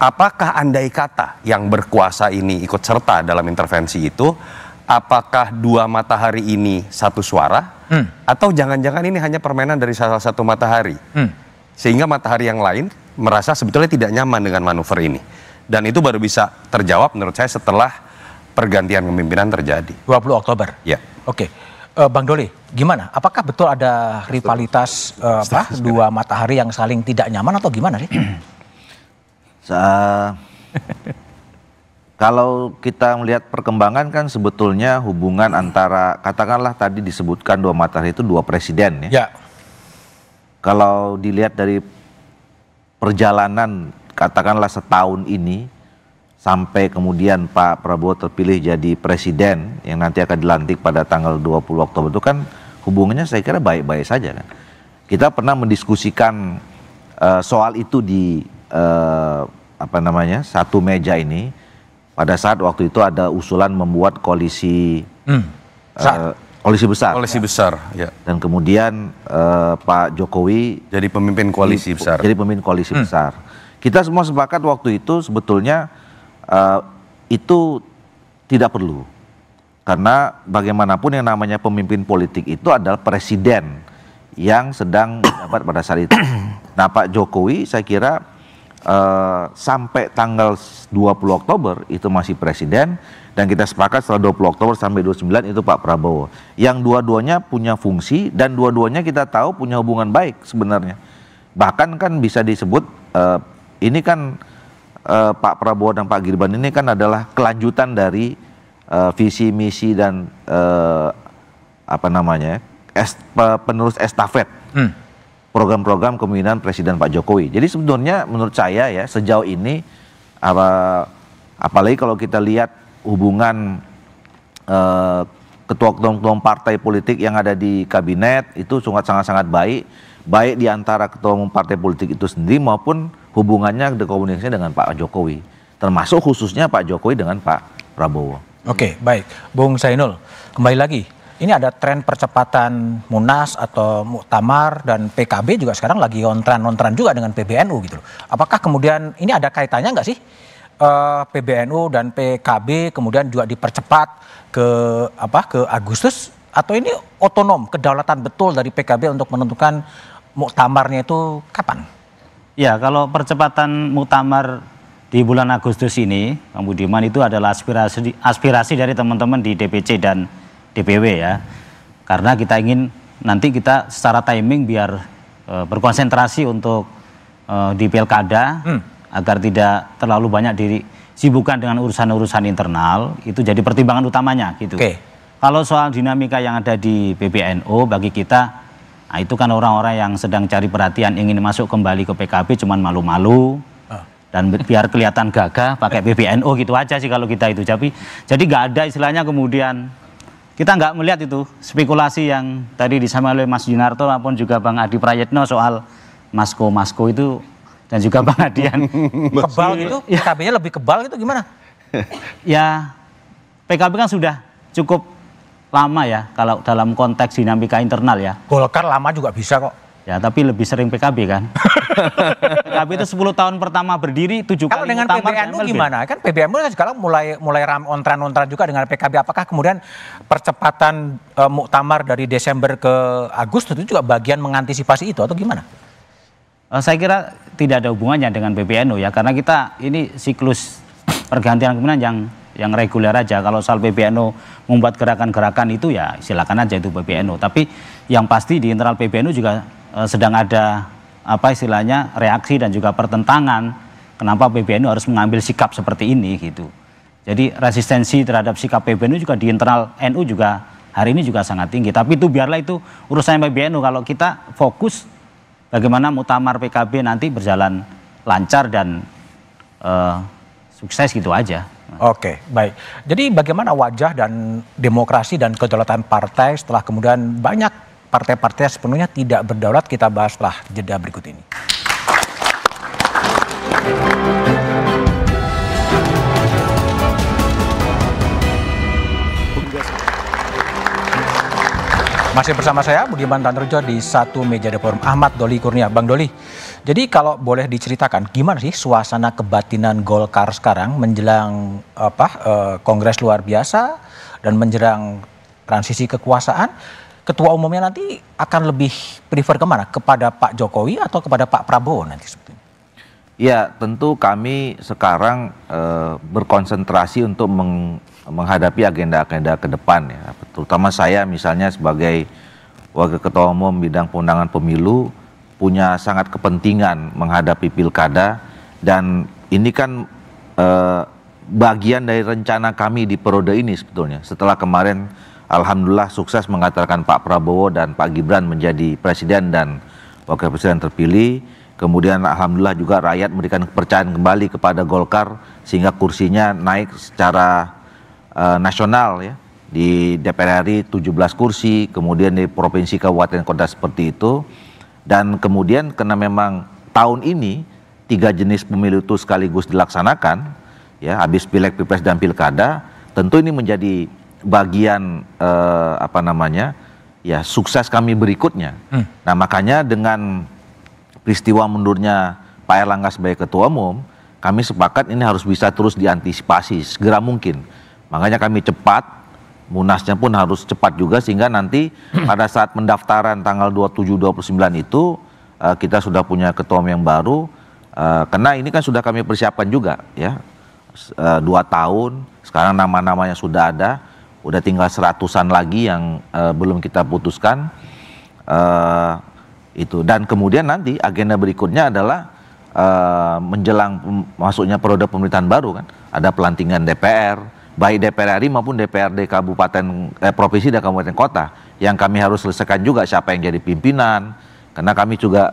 apakah andai kata yang berkuasa ini ikut serta dalam intervensi itu apakah dua matahari ini satu suara hmm. atau jangan-jangan ini hanya permainan dari salah satu matahari hmm. sehingga matahari yang lain merasa sebetulnya tidak nyaman dengan manuver ini dan itu baru bisa terjawab menurut saya setelah pergantian kepemimpinan terjadi 20 Oktober ya oke okay. uh, eh, Bang Doli gimana apakah betul ada rivalitas uh, apa dua matahari yang saling tidak nyaman atau gimana sih Sa. (laughs) kalau kita melihat perkembangan kan sebetulnya hubungan antara katakanlah tadi disebutkan dua matahari itu dua presiden ya. ya. Kalau dilihat dari perjalanan katakanlah setahun ini sampai kemudian Pak Prabowo terpilih jadi presiden yang nanti akan dilantik pada tanggal 20 Oktober itu kan hubungannya saya kira baik-baik saja kan. Kita pernah mendiskusikan uh, soal itu di uh, apa namanya satu meja ini pada saat waktu itu ada usulan membuat koalisi hmm. uh, koalisi besar. Koalisi ya. besar, ya. Dan kemudian uh, Pak Jokowi jadi pemimpin koalisi di, besar. Jadi pemimpin koalisi hmm. besar. Kita semua sepakat waktu itu sebetulnya uh, itu tidak perlu. Karena bagaimanapun yang namanya pemimpin politik itu adalah presiden yang sedang menjabat pada saat itu. Nah, Pak Jokowi saya kira Eh, sampai tanggal 20 Oktober itu masih presiden dan kita sepakat setelah 20 Oktober sampai 29 itu Pak Prabowo. Yang dua-duanya punya fungsi dan dua-duanya kita tahu punya hubungan baik sebenarnya. Bahkan kan bisa disebut uh, ini kan uh, Pak Prabowo dan Pak Girban ini kan adalah kelanjutan dari uh, visi misi dan uh, apa namanya? Es, penerus estafet. Hmm program-program kemimpinan Presiden Pak Jokowi. Jadi sebenarnya menurut saya ya sejauh ini apa apalagi kalau kita lihat hubungan eh, ketua ketua ketua partai politik yang ada di kabinet itu sangat sangat sangat baik baik di antara ketua umum partai politik itu sendiri maupun hubungannya komunikasinya dengan Pak Jokowi termasuk khususnya Pak Jokowi dengan Pak Prabowo. Oke, okay, baik. Bung Sainul, kembali lagi ini ada tren percepatan Munas atau Muktamar dan PKB juga sekarang lagi on trend on trend juga dengan PBNU gitu loh. Apakah kemudian ini ada kaitannya nggak sih uh, eh, PBNU dan PKB kemudian juga dipercepat ke apa ke Agustus atau ini otonom kedaulatan betul dari PKB untuk menentukan muktamarnya itu kapan? Ya kalau percepatan muktamar di bulan Agustus ini, Kang Budiman itu adalah aspirasi aspirasi dari teman-teman di DPC dan DPW ya. Karena kita ingin nanti kita secara timing biar e, berkonsentrasi untuk e, di pilkada hmm. agar tidak terlalu banyak diri disibukkan dengan urusan-urusan internal itu jadi pertimbangan utamanya gitu. Okay. Kalau soal dinamika yang ada di PBNU bagi kita nah itu kan orang-orang yang sedang cari perhatian ingin masuk kembali ke PKB cuman malu-malu ah. dan biar kelihatan gagah pakai PBNU gitu aja sih kalau kita itu Jadi jadi nggak ada istilahnya kemudian kita nggak melihat itu spekulasi yang tadi disampaikan oleh Mas Yunarto maupun juga Bang Adi Prayetno soal Masko Masko itu dan juga Bang Adian (laughs) kebal iya. itu ya. nya lebih kebal gitu gimana? (laughs) ya PKB kan sudah cukup lama ya kalau dalam konteks dinamika internal ya. Golkar lama juga bisa kok. Ya tapi lebih sering PKB kan. (laughs) Tapi itu 10 tahun pertama berdiri, tujuh kali. Kalau dengan PBNU gimana? Kan PBNU kan sekarang mulai mulai ram ontran-ontran juga dengan PKB. Apakah kemudian percepatan e, muktamar dari Desember ke Agustus itu juga bagian mengantisipasi itu atau gimana? Eh, saya kira tidak ada hubungannya dengan PBNU ya karena kita ini siklus pergantian kemudian yang yang reguler aja. Kalau soal PBNU membuat gerakan-gerakan itu ya silakan aja itu PBNU. Tapi yang pasti di internal PBNU juga eh, sedang ada apa istilahnya reaksi dan juga pertentangan kenapa PBNU harus mengambil sikap seperti ini gitu. Jadi resistensi terhadap sikap PBNU juga di internal NU juga hari ini juga sangat tinggi. Tapi itu biarlah itu urusan PBNU kalau kita fokus bagaimana mutamar PKB nanti berjalan lancar dan uh, sukses gitu aja. Oke, okay, baik. Jadi bagaimana wajah dan demokrasi dan kedaulatan partai setelah kemudian banyak partai-partai sepenuhnya tidak berdaulat kita bahas setelah jeda berikut ini. Masih bersama saya Budiman Tanrujo di satu meja di forum Ahmad Doli Kurnia. Bang Doli, jadi kalau boleh diceritakan gimana sih suasana kebatinan Golkar sekarang menjelang apa eh, kongres luar biasa dan menjelang transisi kekuasaan ketua umumnya nanti akan lebih prefer kemana? Kepada Pak Jokowi atau kepada Pak Prabowo nanti sebetulnya? Ya tentu kami sekarang e, berkonsentrasi untuk meng, menghadapi agenda-agenda ke depan ya. Terutama saya misalnya sebagai Wakil Ketua Umum bidang pengundangan pemilu punya sangat kepentingan menghadapi pilkada dan ini kan e, bagian dari rencana kami di periode ini sebetulnya. Setelah kemarin Alhamdulillah sukses mengatakan Pak Prabowo dan Pak Gibran menjadi presiden dan wakil presiden terpilih. Kemudian alhamdulillah juga rakyat memberikan kepercayaan kembali kepada Golkar sehingga kursinya naik secara uh, nasional ya. Di DPR RI 17 kursi, kemudian di provinsi kabupaten kota seperti itu. Dan kemudian karena memang tahun ini tiga jenis pemilu itu sekaligus dilaksanakan ya habis pilek, pilpres dan pilkada, tentu ini menjadi bagian uh, apa namanya ya sukses kami berikutnya. Hmm. Nah makanya dengan peristiwa mundurnya Pak Erlangga sebagai ketua umum, kami sepakat ini harus bisa terus diantisipasi segera mungkin. Makanya kami cepat, munasnya pun harus cepat juga sehingga nanti (clears throat) pada saat pendaftaran tanggal 27-29 itu uh, kita sudah punya ketua umum yang baru. Uh, karena ini kan sudah kami persiapkan juga ya dua tahun. Sekarang nama-namanya sudah ada udah tinggal seratusan lagi yang uh, belum kita putuskan uh, itu dan kemudian nanti agenda berikutnya adalah uh, menjelang masuknya periode pemerintahan baru kan ada pelantingan DPR baik DPR RI maupun DPRD kabupaten eh, provinsi dan kabupaten kota yang kami harus selesaikan juga siapa yang jadi pimpinan karena kami juga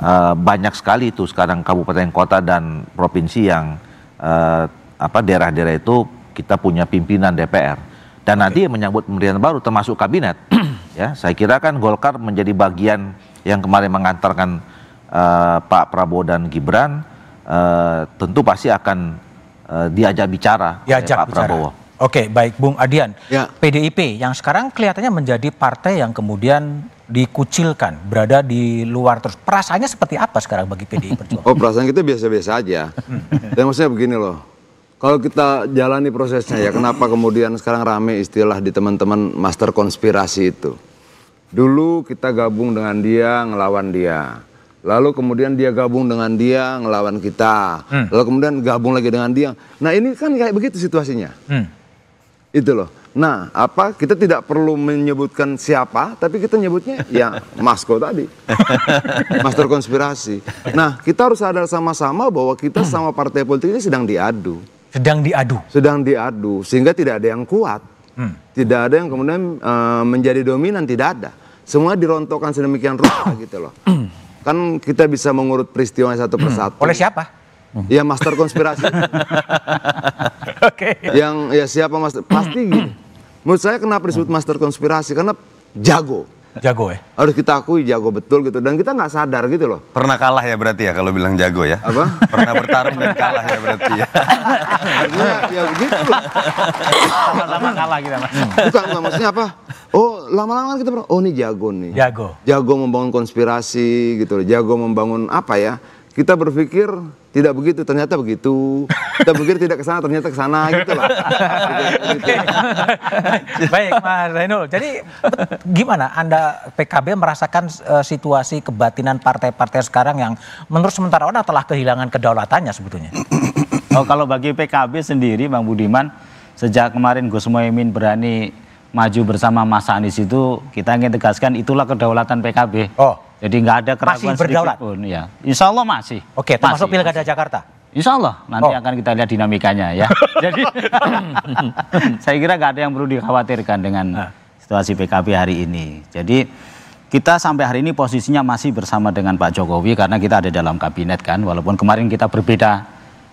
uh, banyak sekali itu sekarang kabupaten kota dan provinsi yang uh, apa daerah-daerah itu kita punya pimpinan DPR dan nanti menyambut pemerintahan baru termasuk kabinet (clears throat) ya saya kira kan Golkar menjadi bagian yang kemarin mengantarkan uh, Pak Prabowo dan Gibran uh, tentu pasti akan uh, diajak bicara diajak Pak bicara. Prabowo Oke, baik Bung Adian. Ya. PDIP yang sekarang kelihatannya menjadi partai yang kemudian dikucilkan, berada di luar terus. Perasaannya seperti apa sekarang bagi PDIP? Oh, perasaan kita biasa-biasa aja. Hmm. Dan maksudnya begini loh. Kalau kita jalani prosesnya ya, kenapa kemudian sekarang rame istilah di teman-teman master konspirasi itu. Dulu kita gabung dengan dia, ngelawan dia. Lalu kemudian dia gabung dengan dia, ngelawan kita. Hmm. Lalu kemudian gabung lagi dengan dia. Nah ini kan kayak begitu situasinya. Hmm. Itu loh. Nah apa, kita tidak perlu menyebutkan siapa, tapi kita nyebutnya ya (laughs) Masko tadi. (laughs) master konspirasi. Nah kita harus sadar sama-sama bahwa kita sama partai politik ini sedang diadu. Sedang diadu. Sedang diadu, sehingga tidak ada yang kuat. Hmm. Tidak ada yang kemudian uh, menjadi dominan, tidak ada. Semua dirontokkan sedemikian rupa (coughs) gitu loh. kan kita bisa mengurut peristiwa satu hmm. persatu. Oleh siapa? Ya master konspirasi. (laughs) Oke. okay. Yang ya siapa master? Pasti gini. Menurut saya kenapa disebut master konspirasi? Karena jago. Jago ya? Harus kita akui jago betul gitu. Dan kita nggak sadar gitu loh. Pernah kalah ya berarti ya kalau bilang jago ya? Apa? (laughs) Pernah bertarung dan kalah ya berarti ya? ya, ya begitu loh. Lama-lama kalah kita mas. Hmm. Bukan, nggak maksudnya apa? Oh lama-lama kita pernah, oh ini jago nih. Jago. Jago membangun konspirasi gitu loh. Jago membangun apa ya? kita berpikir tidak begitu ternyata begitu kita berpikir tidak ke sana ternyata ke sana gitu lah baik Mas Zainul jadi gimana Anda PKB merasakan uh, situasi kebatinan partai-partai sekarang yang menurut sementara orang telah kehilangan kedaulatannya sebetulnya oh kalau bagi PKB sendiri Bang Budiman sejak kemarin Gus Muhaymin berani maju bersama Mas Anies itu kita ingin tegaskan itulah kedaulatan PKB oh jadi nggak ada keraguan masih berdaulat. pun. Ya. Insya Allah masih. Oke, termasuk pilkada masih. Jakarta. Insya Allah nanti oh. akan kita lihat dinamikanya ya. (laughs) Jadi (laughs) saya kira nggak ada yang perlu dikhawatirkan dengan ah. situasi PKB hari ini. Jadi kita sampai hari ini posisinya masih bersama dengan Pak Jokowi karena kita ada dalam kabinet kan, walaupun kemarin kita berbeda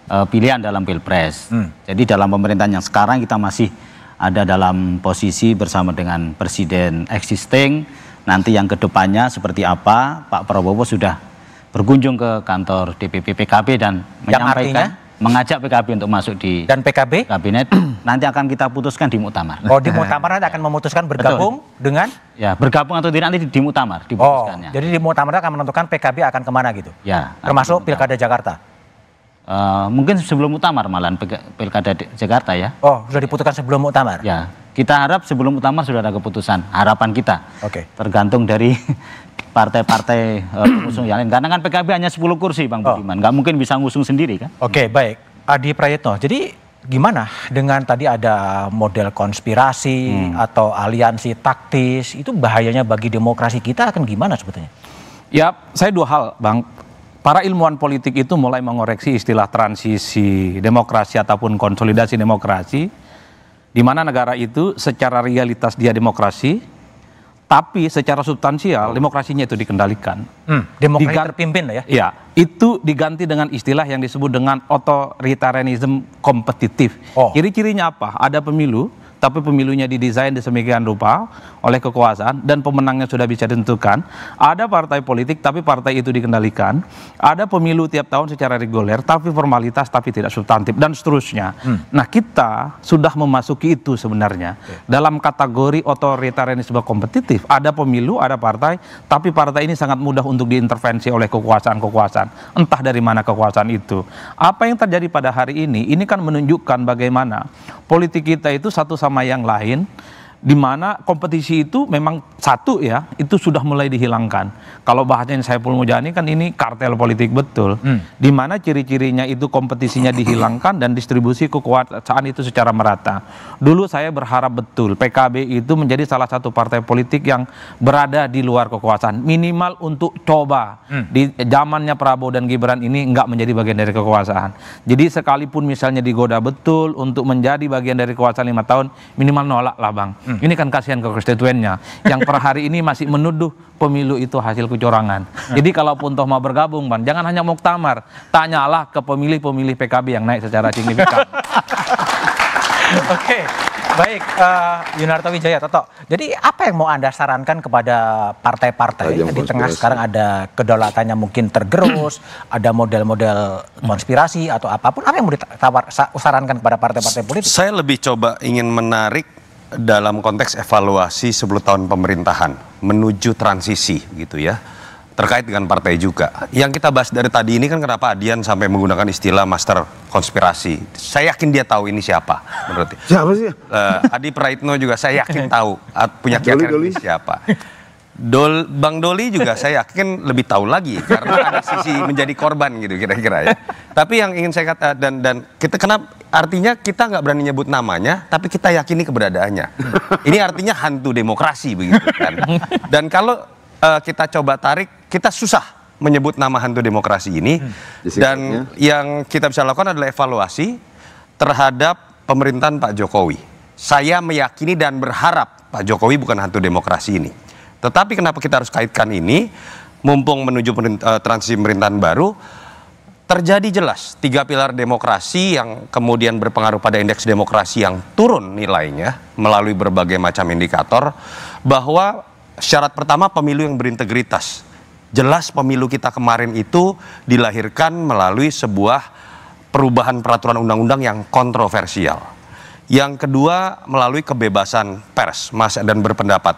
uh, pilihan dalam pilpres. Hmm. Jadi dalam pemerintahan yang sekarang kita masih ada dalam posisi bersama dengan presiden existing nanti yang kedepannya seperti apa Pak Prabowo sudah berkunjung ke kantor DPP PKB dan yang menyampaikan artinya? mengajak PKB untuk masuk di dan PKB kabinet (clears throat) nanti akan kita putuskan di muktamar. Oh di muktamar nanti akan memutuskan bergabung Betul. dengan ya bergabung atau tidak nanti di muktamar diputuskannya. Oh, jadi di muktamar akan menentukan PKB akan kemana gitu. Ya termasuk pilkada Jakarta. Uh, mungkin sebelum muktamar malah pilkada Jakarta ya. Oh sudah diputuskan sebelum muktamar. Ya kita harap sebelum utama sudah ada keputusan. Harapan kita. Oke. Okay. Tergantung dari (laughs) partai-partai uh, pengusung yang lain. Karena kan PKB hanya 10 kursi, Bang oh. Budiman. Nggak mungkin bisa ngusung sendiri kan? Oke, okay, baik. Adi Prayetno. Jadi gimana dengan tadi ada model konspirasi hmm. atau aliansi taktis itu bahayanya bagi demokrasi kita akan gimana sebetulnya? Ya, saya dua hal, Bang. Para ilmuwan politik itu mulai mengoreksi istilah transisi demokrasi ataupun konsolidasi demokrasi di mana negara itu secara realitas dia demokrasi, tapi secara substansial demokrasinya itu dikendalikan. Hmm, demokrasi Digan terpimpin lah ya. Iya, itu diganti dengan istilah yang disebut dengan otoritarianisme kompetitif. Oh. Ciri-cirinya apa? Ada pemilu, tapi pemilunya didesain demikian rupa oleh kekuasaan dan pemenangnya sudah bisa ditentukan. Ada partai politik tapi partai itu dikendalikan. Ada pemilu tiap tahun secara reguler tapi formalitas tapi tidak substantif dan seterusnya. Hmm. Nah, kita sudah memasuki itu sebenarnya. Okay. Dalam kategori otoritarianisme kompetitif, ada pemilu, ada partai, tapi partai ini sangat mudah untuk diintervensi oleh kekuasaan-kekuasaan. Entah dari mana kekuasaan itu. Apa yang terjadi pada hari ini ini kan menunjukkan bagaimana politik kita itu satu sama sama yang lain di mana kompetisi itu memang satu ya itu sudah mulai dihilangkan. Kalau bahasanya Saiful Mujani kan ini kartel politik betul. Hmm. Di mana ciri-cirinya itu kompetisinya dihilangkan dan distribusi kekuasaan itu secara merata. Dulu saya berharap betul PKB itu menjadi salah satu partai politik yang berada di luar kekuasaan minimal untuk coba hmm. di zamannya Prabowo dan Gibran ini nggak menjadi bagian dari kekuasaan. Jadi sekalipun misalnya digoda betul untuk menjadi bagian dari kekuasaan lima tahun minimal nolak lah bang. Hmm. Ini kan kasihan ke konstituennya yang per hari ini masih menuduh pemilu itu hasil kecurangan. Hmm. Jadi kalaupun toh mau bergabung, Ban, jangan hanya muktamar, tanyalah ke pemilih-pemilih PKB yang naik secara signifikan. (laughs) Oke. okay. Baik, uh, Yunarto Wijaya, Toto. Jadi apa yang mau Anda sarankan kepada partai-partai? Di tengah sekarang ada kedaulatannya mungkin tergerus, ada model-model konspirasi atau apapun. Apa yang mau ditawar, sarankan kepada partai-partai politik? Saya lebih coba ingin menarik dalam konteks evaluasi 10 tahun pemerintahan menuju transisi gitu ya terkait dengan partai juga. Yang kita bahas dari tadi ini kan kenapa Adian sampai menggunakan istilah master konspirasi. Saya yakin dia tahu ini siapa menurut Siapa sih? Uh, Adi Praitno juga saya yakin (laughs) tahu punya keyakinan siapa. Dol, Bang Doli juga saya yakin lebih tahu lagi karena ada sisi menjadi korban gitu kira-kira ya. Tapi yang ingin saya kata dan dan kita kenapa artinya kita nggak berani nyebut namanya, tapi kita yakini keberadaannya. Ini artinya hantu demokrasi begitu kan. Dan kalau uh, kita coba tarik, kita susah menyebut nama hantu demokrasi ini. Hmm, dan yang kita bisa lakukan adalah evaluasi terhadap pemerintahan Pak Jokowi. Saya meyakini dan berharap Pak Jokowi bukan hantu demokrasi ini. Tetapi kenapa kita harus kaitkan ini mumpung menuju eh, transisi pemerintahan baru terjadi jelas tiga pilar demokrasi yang kemudian berpengaruh pada indeks demokrasi yang turun nilainya melalui berbagai macam indikator bahwa syarat pertama pemilu yang berintegritas. Jelas pemilu kita kemarin itu dilahirkan melalui sebuah perubahan peraturan undang-undang yang kontroversial. Yang kedua melalui kebebasan pers, mas dan berpendapat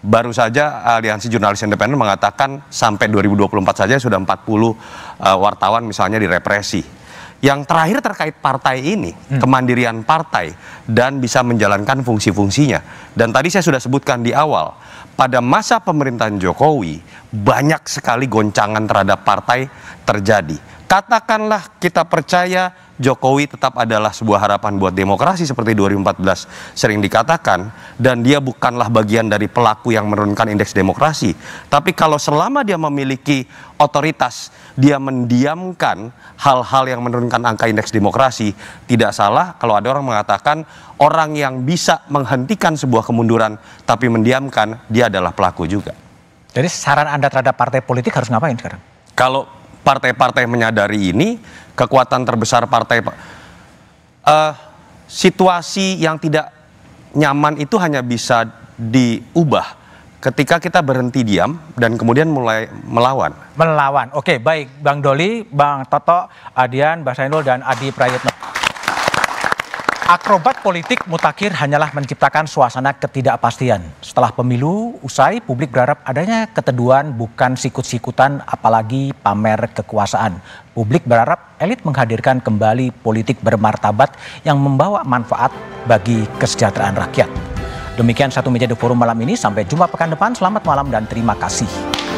baru saja Aliansi Jurnalis Independen mengatakan sampai 2024 saja sudah 40 uh, eh, wartawan misalnya direpresi. Yang terakhir terkait partai ini, hmm. kemandirian partai dan bisa menjalankan fungsi-fungsinya. Dan tadi saya sudah sebutkan di awal, pada masa pemerintahan Jokowi banyak sekali goncangan terhadap partai terjadi Katakanlah kita percaya Jokowi tetap adalah sebuah harapan buat demokrasi seperti 2014 sering dikatakan dan dia bukanlah bagian dari pelaku yang menurunkan indeks demokrasi. Tapi kalau selama dia memiliki otoritas, dia mendiamkan hal-hal yang menurunkan angka indeks demokrasi, tidak salah kalau ada orang mengatakan orang yang bisa menghentikan sebuah kemunduran tapi mendiamkan dia adalah pelaku juga. Jadi saran Anda terhadap partai politik harus ngapain sekarang? Kalau partai-partai menyadari ini, kekuatan terbesar partai uh, situasi yang tidak nyaman itu hanya bisa diubah ketika kita berhenti diam dan kemudian mulai melawan. Melawan. Oke, baik Bang Doli, Bang Toto, Adian, Basainul dan Adi Prayitno. Akrobat politik mutakhir hanyalah menciptakan suasana ketidakpastian. Setelah pemilu usai, publik berharap adanya keteduhan bukan sikut-sikutan apalagi pamer kekuasaan. Publik berharap elit menghadirkan kembali politik bermartabat yang membawa manfaat bagi kesejahteraan rakyat. Demikian satu meja di forum malam ini. Sampai jumpa pekan depan. Selamat malam dan terima kasih.